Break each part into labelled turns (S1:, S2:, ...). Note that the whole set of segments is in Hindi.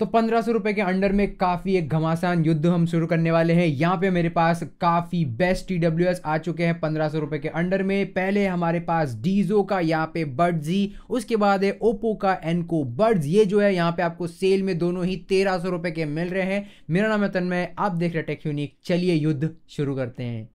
S1: तो पंद्रह सौ रुपए के अंडर में काफ़ी एक घमासान युद्ध हम शुरू करने वाले हैं यहाँ पे मेरे पास काफ़ी बेस्ट टी डब्ल्यू एस आ चुके हैं पंद्रह सौ रुपये के अंडर में पहले हमारे पास डीजो का यहाँ पे जी उसके बाद है ओप्पो का एनको बर्ड ये जो है यहाँ पे आपको सेल में दोनों ही तेरह सौ रुपए के मिल रहे हैं मेरा नाम है तन्मय आप देख रहे टेक्यूनिक चलिए युद्ध शुरू करते हैं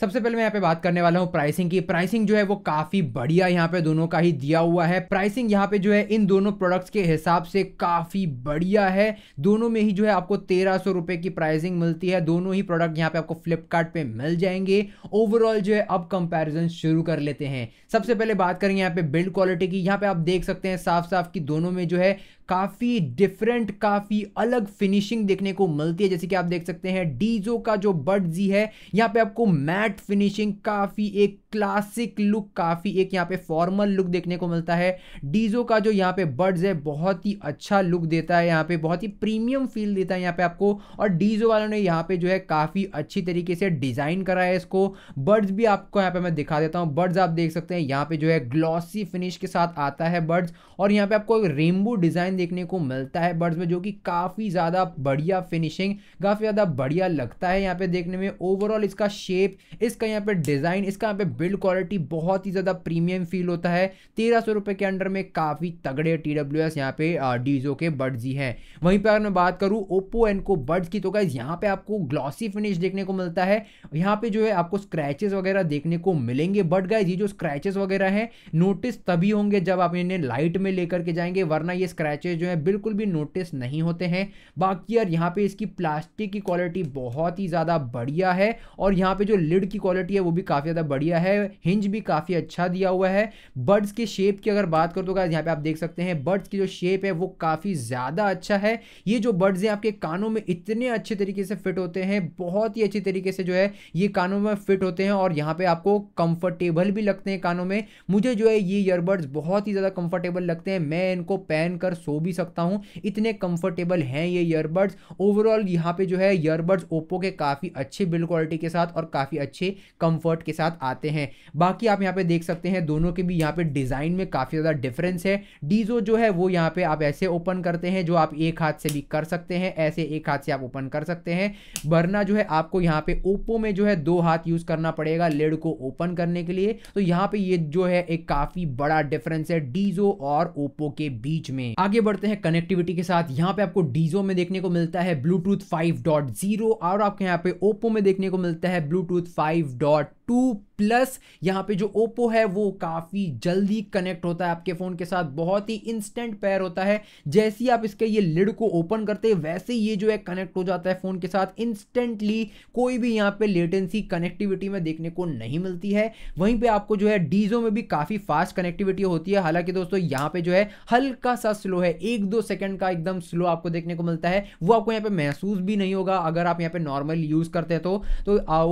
S1: सबसे पहले मैं यहाँ पे बात करने वाला हूँ प्राइसिंग की प्राइसिंग जो है वो काफी बढ़िया यहाँ पे दोनों का ही दिया हुआ है प्राइसिंग यहाँ पे जो है इन दोनों प्रोडक्ट्स के हिसाब से काफी बढ़िया है दोनों में ही जो है आपको तेरह सौ रुपए की प्राइसिंग मिलती है दोनों ही प्रोडक्ट यहाँ पे आपको फ्लिपकार्ट मिल जाएंगे ओवरऑल जो है अब कंपेरिजन शुरू कर लेते हैं सबसे पहले बात करेंगे यहाँ पे बिल्ड क्वालिटी की यहाँ पे आप देख सकते हैं साफ साफ की दोनों में जो है काफ़ी डिफरेंट काफ़ी अलग फिनिशिंग देखने को मिलती है जैसे कि आप देख सकते हैं डीजो का जो बर्ड जी है यहाँ पे आपको मैट फिनिशिंग काफ़ी एक क्लासिक लुक काफ़ी एक यहाँ पे फॉर्मल लुक देखने को मिलता है डीजो का जो यहाँ पे बर्ड्स है बहुत ही अच्छा लुक देता है यहाँ पे बहुत ही प्रीमियम फील देता है यहाँ पे आपको और डीजो वालों ने यहाँ पे जो है काफ़ी अच्छी तरीके से डिज़ाइन करा है इसको बर्ड्स भी आपको यहाँ पे मैं दिखा देता हूँ बर्ड्स आप देख सकते हैं यहाँ पे जो है ग्लॉसी फिनिश के साथ आता है बर्ड्स और यहाँ पे आपको रेनबो डिज़ाइन देखने को मिलता है बर्ड्स में जो कि काफ़ी ज़्यादा बढ़िया फिनिशिंग काफ़ी ज़्यादा बढ़िया लगता है यहाँ पे देखने में ओवरऑल इसका शेप इसका यहाँ पे डिज़ाइन इसका यहाँ पे बिल्ड क्वालिटी बहुत ही ज़्यादा प्रीमियम फील होता है तेरह सौ के अंडर में काफ़ी तगड़े टी डब्ल्यू एस यहाँ पे डीजो के बर्ड्स ही हैं वहीं पर अगर मैं बात करूँ ओप्पो को बर्ड्स की तो गाइज यहाँ पे आपको ग्लॉसी फिनिश देखने को मिलता है यहाँ पे जो है आपको स्क्रैचेस वगैरह देखने को मिलेंगे बट गाइज ये जो स्क्रैचेस वगैरह हैं नोटिस तभी होंगे जब आप इन्हें लाइट में लेकर के जाएंगे वरना ये स्क्रैचेस बच्चे जो है बिल्कुल भी नोटिस नहीं होते हैं बाकी यार यहाँ पे इसकी प्लास्टिक की क्वालिटी बहुत ही ज़्यादा बढ़िया है और यहाँ पे जो लिड की क्वालिटी है वो भी काफ़ी ज़्यादा बढ़िया है हिंज भी काफ़ी अच्छा दिया हुआ है बर्ड्स के शेप की अगर बात करो तो यहाँ पर आप देख सकते हैं बर्ड्स की जो शेप है वो काफ़ी ज़्यादा अच्छा है ये जो बर्ड्स हैं आपके कानों में इतने अच्छे तरीके से फिट होते हैं बहुत ही अच्छी तरीके से जो है ये कानों में फिट होते हैं और यहाँ पर आपको कंफर्टेबल भी लगते हैं कानों में मुझे जो है ये ईयरबड्स बहुत ही ज़्यादा कंफर्टेबल लगते हैं मैं इनको पहन कर सो भी सकता हूँ इतने कंफर्टेबल हैं ये ईयरबड्स ओवरऑल यहाँ पे जो है ईयरबड्स ओप्पो के काफ़ी अच्छे बिल्ड क्वालिटी के साथ और काफ़ी अच्छे कंफर्ट के साथ आते हैं बाकी आप यहाँ पे देख सकते हैं दोनों के भी यहाँ पे डिज़ाइन में काफ़ी ज़्यादा डिफरेंस है डीजो जो है वो यहाँ पर आप ऐसे ओपन करते हैं जो आप एक हाथ से भी कर सकते हैं ऐसे एक हाथ से आप ओपन कर सकते हैं वरना जो है आपको यहाँ पे ओप्पो में जो है दो हाथ यूज़ करना पड़ेगा लेड को ओपन करने के लिए तो यहाँ पे ये जो है एक काफ़ी बड़ा डिफरेंस है डीजो और ओप्पो के बीच में आगे बढ़ते हैं कनेक्टिविटी के साथ यहाँ पे आपको डीजो में देखने को मिलता है ब्लूटूथ 5.0 और आपके यहाँ पे ओप्पो में देखने को मिलता है ब्लूटूथ 5.2 टू प्लस यहाँ पे जो ओप्पो है वो काफ़ी जल्दी कनेक्ट होता है आपके फ़ोन के साथ बहुत ही इंस्टेंट पैर होता है जैसे ही आप इसके ये लिड को ओपन करते हैं वैसे ये जो है कनेक्ट हो जाता है फ़ोन के साथ इंस्टेंटली कोई भी यहाँ पे लेटेंसी कनेक्टिविटी में देखने को नहीं मिलती है वहीं पर आपको जो है डीजो में भी काफ़ी फास्ट कनेक्टिविटी होती है हालांकि दोस्तों यहाँ पर जो है हल्का सा स्लो है एक दो सेकेंड का एकदम स्लो आपको देखने को मिलता है वो आपको यहाँ पर महसूस भी नहीं होगा अगर आप यहाँ पर नॉर्मल यूज़ करते हैं तो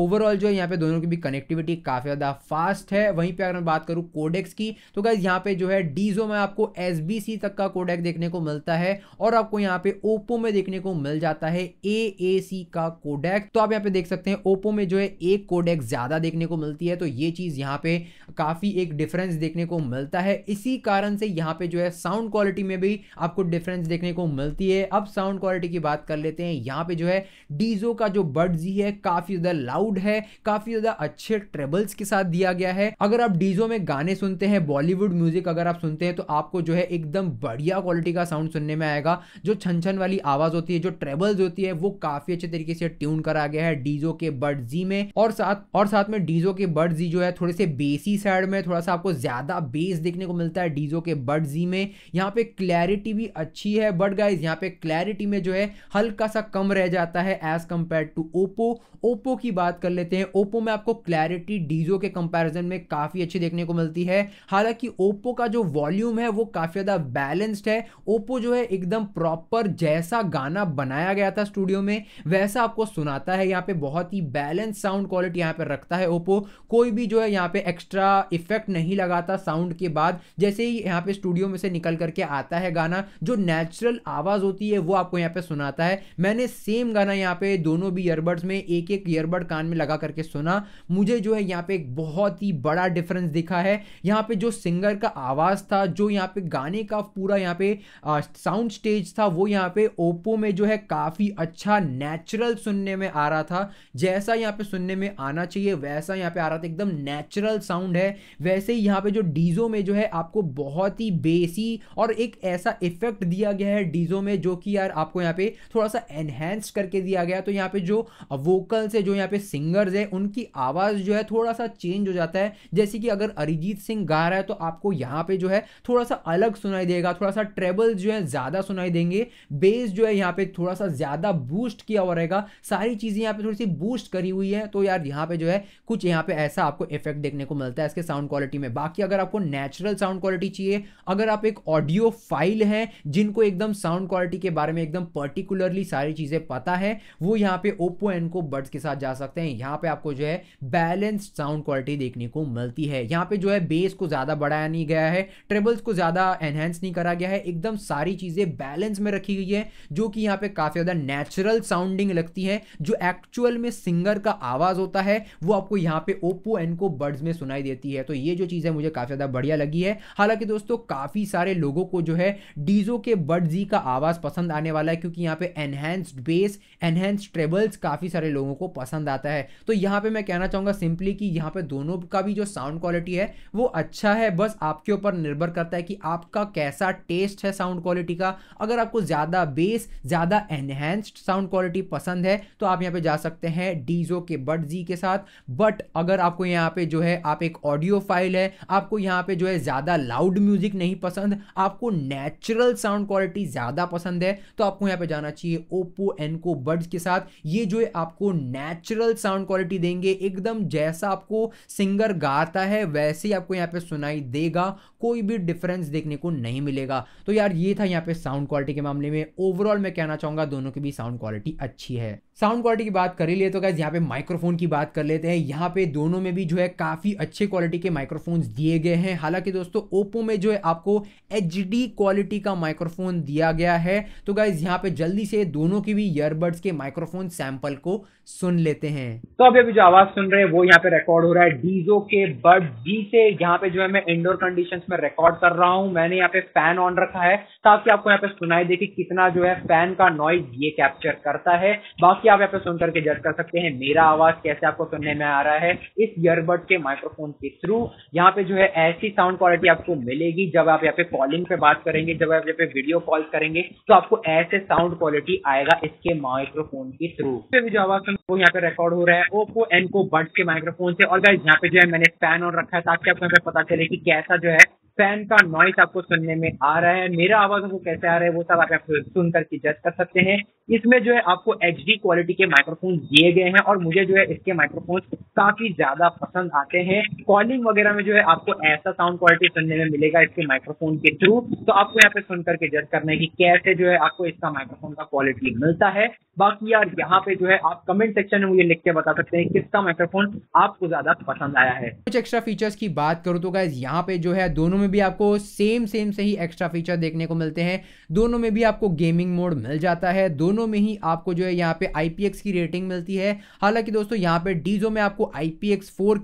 S1: ओवरऑल तो, जो है यहाँ पर दोनों की भी कनेक्ट कनेक्टिविटी काफ़ी ज़्यादा फास्ट है वहीं पर अगर मैं बात करूँ कोडेक्स की तो गाइज यहाँ पे जो है डीजो में आपको एस तक का कोडेक देखने को मिलता है और आपको यहाँ पे ओप्पो में देखने को मिल जाता है ए का कोडेक तो आप यहाँ पे देख सकते हैं ओप्पो में जो है एक कोडेक ज़्यादा देखने को मिलती है तो ये चीज़ यहाँ पे काफ़ी एक डिफरेंस देखने को मिलता है इसी कारण से यहाँ पे जो है साउंड क्वालिटी में भी आपको डिफरेंस देखने को मिलती है अब साउंड क्वालिटी की बात कर लेते हैं यहाँ पे जो है डीजो का जो बर्ड जी है काफ़ी ज़्यादा लाउड है काफ़ी ज़्यादा अच्छे मुझे ट्रेबल्स के साथ दिया गया है अगर आप डीजो में गाने सुनते हैं बॉलीवुड म्यूजिक अगर आप सुनते हैं तो आपको जो है एकदम बढ़िया क्वालिटी का साउंड सुनने में आएगा जो छन छन वाली आवाज होती है जो ट्रेबल्स होती है वो काफी अच्छे तरीके से ट्यून करा गया है डीजो के बर्ड जी में और साथ और साथ में डीजो के बर्ड जी जो है थोड़े से बेसी साइड में थोड़ा सा आपको ज्यादा बेस देखने को मिलता है डीजो के बर्ड जी में यहाँ पे क्लैरिटी भी अच्छी है बट गाइज यहाँ पे क्लैरिटी में जो है हल्का सा कम रह जाता है as compare to Oppo Oppo की बात कर लेते हैं ओप्पो में आपको क्लैरिटी क्लैरिटी डीजो के कंपैरिजन में काफ़ी अच्छी देखने को मिलती है हालांकि ओप्पो का जो वॉल्यूम है वो काफ़ी ज़्यादा बैलेंस्ड है ओप्पो जो है एकदम प्रॉपर जैसा गाना बनाया गया था स्टूडियो में वैसा आपको सुनाता है यहाँ पे बहुत ही बैलेंस साउंड क्वालिटी यहाँ पे रखता है ओप्पो कोई भी जो है यहाँ पे एक्स्ट्रा इफेक्ट नहीं लगाता साउंड के बाद जैसे ही यहाँ पे स्टूडियो में से निकल करके आता है गाना जो नेचुरल आवाज़ होती है वो आपको यहाँ पे सुनाता है मैंने सेम गाना यहाँ पे दोनों भी ईयरबड्स में एक एक ईयरबड कान में लगा करके सुना मुझे मुझे जो है यहाँ पे एक बहुत ही बड़ा डिफरेंस दिखा है यहाँ पे जो सिंगर का आवाज़ था जो यहाँ पे गाने का पूरा यहाँ पे साउंड स्टेज था वो यहाँ पे ओप्पो में जो है काफ़ी अच्छा नेचुरल सुनने में आ रहा था जैसा यहाँ पे सुनने में आना चाहिए वैसा यहाँ पे आ रहा था एकदम नेचुरल साउंड है वैसे ही यहाँ पे जो डीजो में जो है आपको बहुत ही बेसी और एक ऐसा इफेक्ट दिया गया है डीजो में जो कि यार आपको यहाँ पे थोड़ा सा एनहेंस करके दिया गया तो यहाँ पे जो वोकल्स है जो यहाँ पे सिंगर्स है उनकी आवाज़ जो है थोड़ा सा चेंज हो जाता है जैसे कि अगर अरिजीत सिंह गा रहा है तो आपको यहाँ पे जो है थोड़ा सा अलग सुनाई देगा थोड़ा सा ट्रेबल जो है ज़्यादा सुनाई देंगे बेस जो है यहाँ पे थोड़ा सा ज़्यादा बूस्ट किया हुआ रहेगा सारी चीज़ें यहाँ पे थोड़ी सी बूस्ट करी हुई है तो यार यहाँ पे जो है कुछ यहाँ पे ऐसा आपको इफेक्ट देखने को मिलता है इसके साउंड क्वालिटी में बाकी अगर आपको नेचुरल साउंड क्वालिटी चाहिए अगर आप एक ऑडियो फाइल है जिनको एकदम साउंड क्वालिटी के बारे में एकदम पर्टिकुलरली सारी चीज़ें पता है वो यहाँ पे ओप्पो एनको बर्ड्स के साथ जा सकते हैं यहाँ पे आपको जो है बैलेंस्ड साउंड क्वालिटी देखने को मिलती है यहाँ पे जो है बेस को ज़्यादा बढ़ाया नहीं गया है ट्रेबल्स को ज़्यादा एनहेंस नहीं करा गया है एकदम सारी चीज़ें बैलेंस में रखी गई है जो कि यहाँ पे काफ़ी ज़्यादा नेचुरल साउंडिंग लगती है जो एक्चुअल में सिंगर का आवाज़ होता है वो आपको यहाँ पे ओप्पो एन को बर्ड्स में सुनाई देती है तो ये जो चीज़ है मुझे काफ़ी ज़्यादा बढ़िया लगी है हालांकि दोस्तों काफ़ी सारे लोगों को जो है डीजो के बर्ड जी e का आवाज़ पसंद आने वाला है क्योंकि यहाँ पे एनहेंस्ड बेस एनहेंस्ड ट्रेबल्स काफ़ी सारे लोगों को पसंद आता है तो यहाँ पे मैं कहना चाहूँगा सिंपली कि यहाँ पे दोनों का भी जो साउंड क्वालिटी है वो अच्छा है बस आपके ऊपर निर्भर करता है कि आपका कैसा टेस्ट है साउंड क्वालिटी का अगर आपको ज़्यादा बेस ज़्यादा एनहेंस्ड साउंड क्वालिटी पसंद है तो आप यहाँ पे जा सकते हैं डीजो के बट जी के साथ बट अगर आपको यहाँ पे जो है आप एक ऑडियो फाइल है आपको यहाँ पे जो है ज़्यादा लाउड म्यूजिक नहीं पसंद आपको नेचुरल साउंड क्वालिटी ज़्यादा पसंद है तो आपको यहाँ पे जाना चाहिए ओप्पो एनको बड्स के साथ ये जो है आपको नेचुरल साउंड क्वालिटी देंगे एकदम जैसा आपको सिंगर गाता है वैसे ही आपको यहाँ पे सुनाई देगा कोई भी डिफरेंस देखने को नहीं मिलेगा तो यार ये था यहाँ पे साउंड क्वालिटी के मामले में ओवरऑल मैं कहना चाहूंगा दोनों की भी साउंड क्वालिटी अच्छी है साउंड क्वालिटी की बात कर ही लिए तो गैस यहाँ पे माइक्रोफोन की बात कर लेते हैं यहाँ पे दोनों में भी जो है काफ़ी अच्छे क्वालिटी के माइक्रोफोन्स दिए गए हैं हालांकि दोस्तों ओप्पो में जो है आपको एच क्वालिटी का माइक्रोफोन दिया गया है तो गैस यहाँ पे जल्दी से दोनों की भी ईयरबड्स के माइक्रोफोन सैंपल को सुन लेते हैं
S2: तो अभी अभी जो आवाज़ सुन रहे हैं वो यहाँ पे रिकॉर्ड हो रहा है डीजो के बर्ड बी से यहाँ पे जो है मैं इंडोर कंडीशंस में रिकॉर्ड कर रहा हूँ मैंने यहाँ पे फैन ऑन रखा है ताकि आपको यहाँ पे सुनाई दे कि कितना जो है फैन का नॉइज ये कैप्चर करता है बाकी आप यहाँ पे सुन करके जज कर सकते हैं मेरा आवाज कैसे आपको सुनने में आ रहा है इस ईयरबड के माइक्रोफोन के थ्रू यहाँ पे जो है ऐसी साउंड क्वालिटी आपको मिलेगी जब आप यहाँ पे कॉलिंग पे बात करेंगे जब आप यहाँ पे वीडियो कॉल करेंगे तो आपको ऐसे साउंड क्वालिटी आएगा इसके माइक्रोफोन के थ्रू जो आवाज सुन वो यहाँ पे रिकॉर्ड हो रहा है ओप्पो एनको बट के माइक्रोफोन से और गाइस यहाँ पे जो है मैंने फैन ऑन रखा है ताकि आपको पता चले कि कैसा जो है फैन का नॉइस आपको सुनने में आ रहा है मेरा आवाज आपको कैसे आ रहा है वो सब आप सुन करके जज कर सकते हैं इसमें जो है आपको एच क्वालिटी के माइक्रोफोन दिए गए हैं और मुझे जो है इसके माइक्रोफोन काफी ज्यादा पसंद आते हैं कॉलिंग वगैरह में जो है आपको ऐसा साउंड क्वालिटी सुनने में मिलेगा इसके माइक्रोफोन के थ्रू तो आपको यहाँ पे सुन करके जज करना है कि कैसे जो है आपको इसका माइक्रोफोन का क्वालिटी मिलता है बाकी यार यहाँ पे जो है आप कमेंट सेक्शन में मुझे लिख के बता सकते हैं किसका माइक्रोफोन आपको ज्यादा पसंद आया है
S1: कुछ एक्स्ट्रा फीचर्स की बात करूँ तो यहाँ पे जो है दोनों में में भी आपको सेम सेम से ही एक्स्ट्रा फीचर देखने को मिलते हैं दोनों में भी आपको गेमिंग मोड मिल जाता है दोनों में ही आपको जो है यहाँ पे आई की रेटिंग मिलती है हालांकि दोस्तों यहाँ पे डीजो में आपको आई पी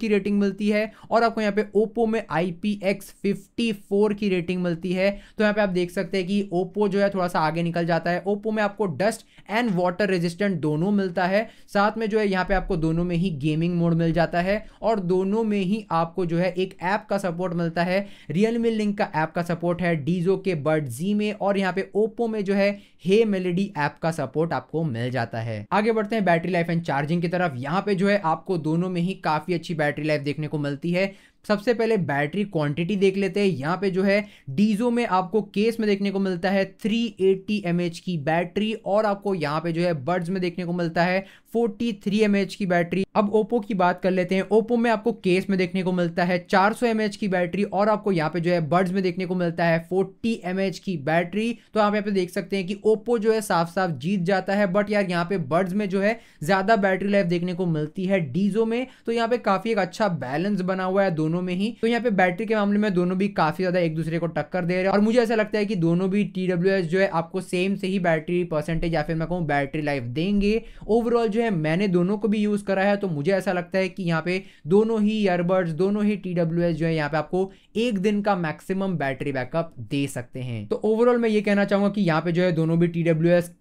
S1: की रेटिंग मिलती है और आपको यहाँ पे ओप्पो में आई पी की रेटिंग मिलती है तो यहाँ पे आप देख सकते हैं कि ओप्पो जो है थोड़ा सा आगे निकल जाता है ओप्पो में आपको डस्ट एंड वाटर रेजिस्टेंट दोनों मिलता है साथ में जो है यहाँ पे आपको दोनों में ही गेमिंग मोड मिल जाता है और दोनों में ही आपको जो है एक ऐप का सपोर्ट मिलता है रियल मिल लिंक का ऐप का सपोर्ट है डीजो के बर्ड जी में और यहाँ पे ओप्पो में जो है हे मेलेडी ऐप का सपोर्ट आपको मिल जाता है आगे बढ़ते हैं बैटरी लाइफ एंड चार्जिंग की तरफ यहाँ पे जो है आपको दोनों में ही काफी अच्छी बैटरी लाइफ देखने को मिलती है सबसे पहले बैटरी क्वांटिटी देख लेते हैं यहाँ पे जो है डीजो में आपको केस में देखने को मिलता है 380 एटी की बैटरी और आपको यहाँ पे जो है बर्ड्स में देखने को मिलता है 43 थ्री की बैटरी अब ओप्पो की बात कर लेते हैं ओप्पो में आपको केस में देखने को मिलता है 400 सौ की बैटरी और आपको यहाँ पे जो है बर्ड्स में देखने को मिलता है 40 एम की बैटरी तो आप यहाँ पे देख सकते हैं कि ओप्पो जो है साफ साफ जीत जाता है बट यार यहाँ पे बर्ड्स में जो है ज़्यादा बैटरी लाइफ देखने को मिलती है डीजो में तो यहाँ पे काफ़ी एक अच्छा बैलेंस बना हुआ है दोनों दोनों में ही तो यहाँ पे बैटरी के मामले में दोनों भी काफी ज्यादा एक दूसरे को टक्कर दे रहे हैं और मुझे ऐसा लगता है कि दोनों भी टी जो है आपको सेम से ही बैटरी परसेंटेज या फिर मैं कहूँ बैटरी लाइफ देंगे ओवरऑल जो है मैंने दोनों को भी यूज करा है तो मुझे ऐसा लगता है कि यहाँ पे दोनों ही ईयरबड्स दोनों ही टी जो है यहाँ पे आपको एक दिन का मैक्सिमम बैटरी बैकअप दे सकते हैं तो ओवरऑल मैं ये कहना चाहूंगा कि यहाँ पे जो है दोनों भी टी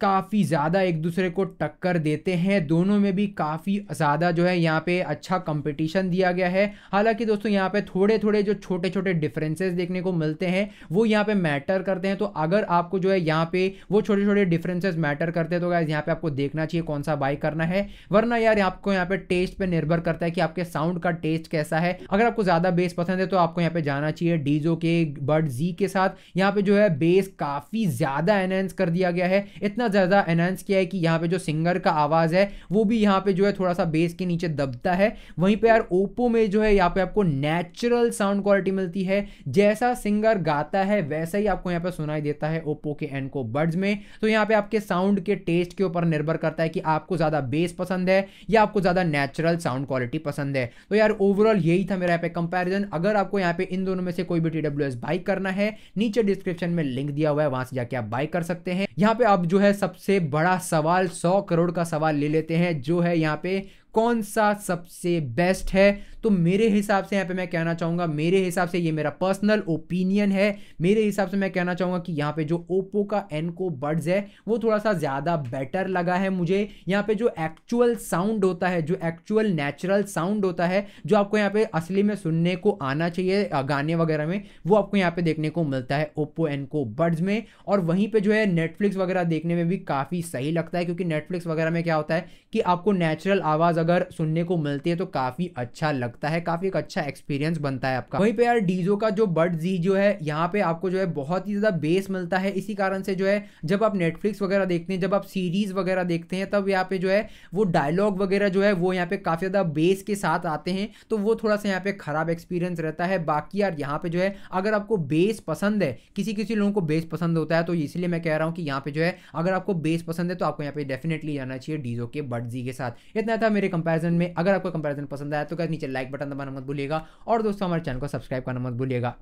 S1: काफी ज्यादा एक दूसरे को टक्कर देते हैं दोनों में भी काफी ज्यादा जो है यहाँ पे अच्छा कंपटीशन दिया गया है हालांकि दोस्तों यहाँ यहाँ पे थोड़े थोड़े जो छोटे छोटे डिफरेंसेस देखने को मिलते हैं वो यहाँ पे मैटर करते हैं तो अगर आपको जो है यहाँ पे वो छोटे छोटे डिफरेंसेस मैटर करते हैं तो गाइज यहाँ पे आपको देखना चाहिए कौन सा बाई करना है वरना यार आपको यहाँ पे टेस्ट पर निर्भर करता है कि आपके साउंड का टेस्ट कैसा है अगर आपको ज़्यादा बेस पसंद है तो आपको यहाँ पे जाना चाहिए डीजो के बर्ड जी के साथ यहाँ पे जो है बेस काफ़ी ज़्यादा एनहेंस कर दिया गया है इतना ज़्यादा एनहेंस किया है कि यहाँ पे जो सिंगर का आवाज़ है वो भी यहाँ पे जो है थोड़ा सा बेस के नीचे दबता है वहीं पे यार ओप्पो में जो है यहाँ पे आपको नेचुरल साउंड क्वालिटी मिलती है जैसा सिंगर गाता है वैसा ही आपको यहाँ पे सुनाई देता है ओप्पो के एनको बर्ड्स में तो यहाँ पे आपके साउंड के टेस्ट के ऊपर निर्भर करता है कि आपको ज़्यादा बेस पसंद है या आपको ज़्यादा नेचुरल साउंड क्वालिटी पसंद है तो यार ओवरऑल यही था मेरा यहाँ पे कंपेरिजन अगर आपको यहाँ पे इन दोनों में से कोई भी टी डब्ल्यू एस बाइक करना है नीचे डिस्क्रिप्शन में लिंक दिया हुआ है वहाँ से जाके आप बाइक कर सकते हैं यहाँ पे आप जो है सबसे बड़ा सवाल सौ करोड़ का सवाल ले लेते हैं जो है यहाँ पे कौन सा सबसे बेस्ट है तो मेरे हिसाब से यहाँ पे मैं कहना चाहूँगा मेरे हिसाब से ये मेरा पर्सनल ओपिनियन है मेरे हिसाब से मैं कहना चाहूँगा कि यहाँ पे जो ओप्पो का एनको बर्ड्स है वो थोड़ा सा ज़्यादा बेटर लगा है मुझे यहाँ पे जो एक्चुअल साउंड होता है जो एक्चुअल नेचुरल साउंड होता है जो आपको यहाँ पे असली में सुनने को आना चाहिए गाने वगैरह में वो आपको यहाँ पे देखने को मिलता है ओप्पो एनको बर्ड्स में और वहीं पर जो है नेटफ्लिक्स वगैरह देखने में भी काफ़ी सही लगता है क्योंकि नेटफ्लिक्स वगैरह में क्या होता है कि आपको नेचुरल आवाज़ अगर सुनने को मिलती है तो काफ़ी अच्छा लगता है काफ़ी एक अच्छा एक्सपीरियंस बनता है आपका वहीं पे यार डीजो का जो बर्ड जी जो है यहाँ पे आपको जो है बहुत ही ज़्यादा बेस मिलता है इसी कारण से जो है जब आप नेटफ्लिक्स वगैरह देखते हैं जब आप सीरीज़ वगैरह देखते हैं तब यहाँ पे जो है वो डायलॉग वगैरह जो है वो यहाँ पे काफ़ी ज़्यादा बेस के साथ आते हैं तो वो थोड़ा सा यहाँ पे ख़राब एक्सपीरियंस रहता है बाकी यार यहाँ पे जो है अगर आपको बेस पसंद है किसी किसी लोगों को बेस पसंद होता है तो इसलिए मैं कह रहा हूँ कि यहाँ पे जो है अगर आपको बेस पसंद है तो आपको यहाँ पे डेफिनेटली जाना चाहिए डीजो के बर्ड जी के साथ इतना था मेरे कंपैरिजन में अगर आपको कंपैरिजन पसंद आया तो क्या नीचे लाइक बटन दबाना मत भूलिएगा और दोस्तों हमारे चैनल को सब्सक्राइब करना मत भूलिएगा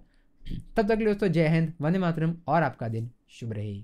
S1: तब तक के लिए दोस्तों जय हिंद वंदे मातरम और आपका दिन शुभ रहे